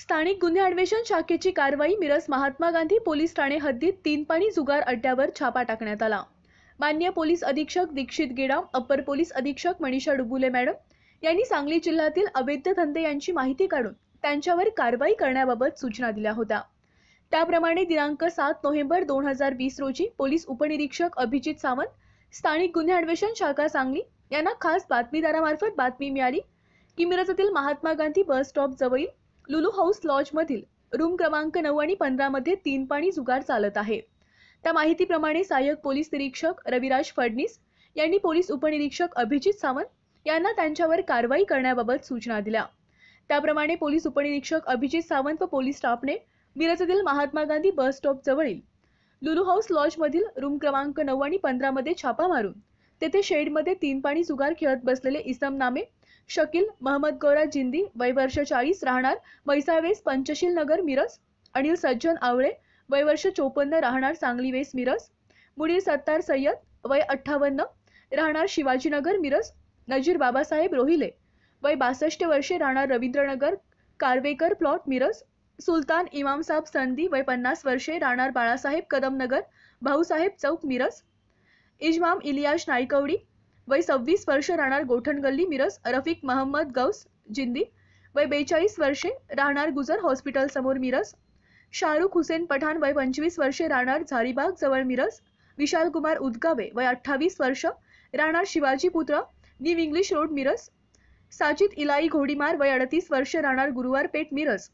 स्थानिक गुन्हे अन्वेषण शाखेची कारवाई मिरज महात्मा गांधी पोलीस ठाणे हद्दीत तीन पाणी जुगार अड्ड्यावर छापा टाकण्यात आला मान्य पोलीस अधीक्षक दीक्षित गिडा अप्पर पोलीस अधीक्षक मनीषा डुबुले मॅडम यांनी सांगली जिल्ह्यातील अवैध धंदे यांची माहिती काढून त्यांच्यावर कारवाई करण्याबाबत सूचना दिल्या होत्या त्याप्रमाणे दिनांक सात नोव्हेंबर दोन हजार वीस रोजी पोलीस उपनिरीक्षक अभिजित सावंत स्थानिक गुन्हे अन्वेषण शाखा सांगली यांना खास बातमीदारामार्फत बातमी मिळाली की मिरजातील महात्मा गांधी बस स्टॉप जवळील लुलू हाऊस लॉजमधील रूम क्रमांक नऊ आणि पंधरामध्ये तीन पाणी जुगार चालत आहे त्या माहितीप्रमाणे सहाय्यक पोलीस निरीक्षक रविराज फडणीस यांनी पोलीस उपनिरीक्षक अभिजित सावंत यांना त्यांच्यावर कारवाई करण्याबाबत सूचना दिल्या त्याप्रमाणे पोलीस उपनिरीक्षक अभिजित सावंत व पोलीस स्टाफने मिरजतील महात्मा गांधी बस स्टॉप जवळील लुलू हाऊस लॉजमधील रूम क्रमांक नऊ आणि पंधरामध्ये छापा मारून तेथे शेडमध्ये तीन पाणी सुगार खेळत बसलेले इसम नामे शकील महमद गोरा जिंदी वय वर्ष चाळीस राहणार वैसावेस पंचशील नगर मिरज अनिल सज्जन आवळे वय वर्ष चोपन्न राहणार सांगली वेस मिरज मुनीर सत्तार सय्यद वय अठ्ठावन्न राहणार शिवाजीनगर मिरज नजीर बाबासाहेब रोहिले वय बासष्ट वर्षे राहणार रवींद्रनगर कारवेकर प्लॉट मिरज सुलतान इमामसाहेब संधी वय पन्नास वर्षे राहणार बाळासाहेब कदमनगर भाऊसाहेब चौक मिरज इजमाम इलियाश नायकवडी वय सव्वीस वर्ष राहणार गोठण गल्ली मिरज रफिक महम्मद गौस जिंदी वय बेचाळीस वर्षे राहणार गुजर हॉस्पिटल समोर मिरज शाहरुख हुसेन पठाण वय पंचवीस वर्षे राहणार झारीबाग जवळ मिरज विशाल कुमार उदगावे वय अठ्ठावीस वर्ष राहणार शिवाजी पुत्र new English road Miraj Sajid Ilai Ghodimar वय अडतीस वर्ष राहणार गुरुवार पेठ मिरज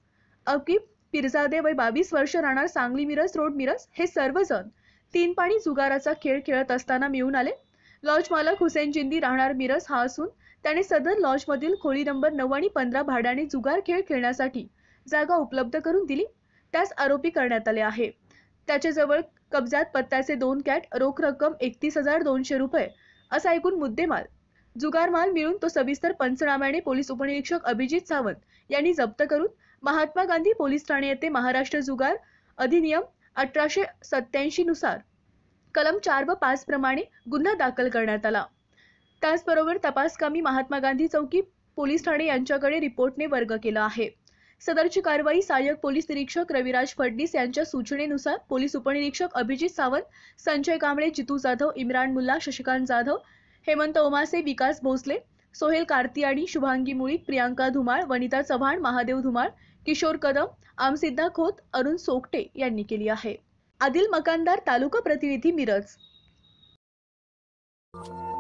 अकीब पिरजादे वय बावीस वर्ष राहणार सांगली मिरज रोड मिरज हे सर्वजण तीन पाणी जुगाराचा खेळ खेळत असताना मिळून आले लॉज मालक हुसेन जिंदी राहणार मिरज हा असून त्याने सदर लॉजमधील खोली नंबर नऊ आणि पंधरा भाड्याने जुगार खेळ खेळण्यासाठी जागा उपलब्ध करून दिली त्यास आरोपी करण्यात आले आहे त्याच्याजवळ कब्जात पत्त्याचे दोन कॅट रोख रक्कम एकतीस हजार दोनशे रुपये असा ऐकून मुद्देमाल जुगार माल मिळून तो सविस्तर पंचनाम्याने पोलीस उपनिरीक्षक अभिजित सावंत यांनी जप्त करून महात्मा गांधी पोलीस ठाणे येथे महाराष्ट्र जुगार अधिनियम अठराशे सत्याऐंशी नुसार कलम चार व पाच प्रमाणे गुन्हा दाखल करण्यात आला त्याचबरोबर तपासकामी महात्मा गांधी चौकी पोलीस ठाणे यांच्याकडे रिपोर्टने वर्ग केला आहे सदरची कारवाई सहाय्यक पोलीस निरीक्षक रविराज फडणीस यांच्या सूचनेनुसार पोलीस उपनिरीक्षक अभिजित सावंत संजय कांबळे जितू जाधव इम्रान मुल्ला शशिकांत जाधव हेमंत ओमासे विकास भोसले सोहेल कार्तियाणी शुभांगी मुळी प्रियांका धुमाळ वनिता चव्हाण महादेव धुमाळ किशोर कदम आमसिद्धा खोत अरुण सोकटे यांनी केली आहे आदिल मकानदार तालुका प्रतिनिधी मिरज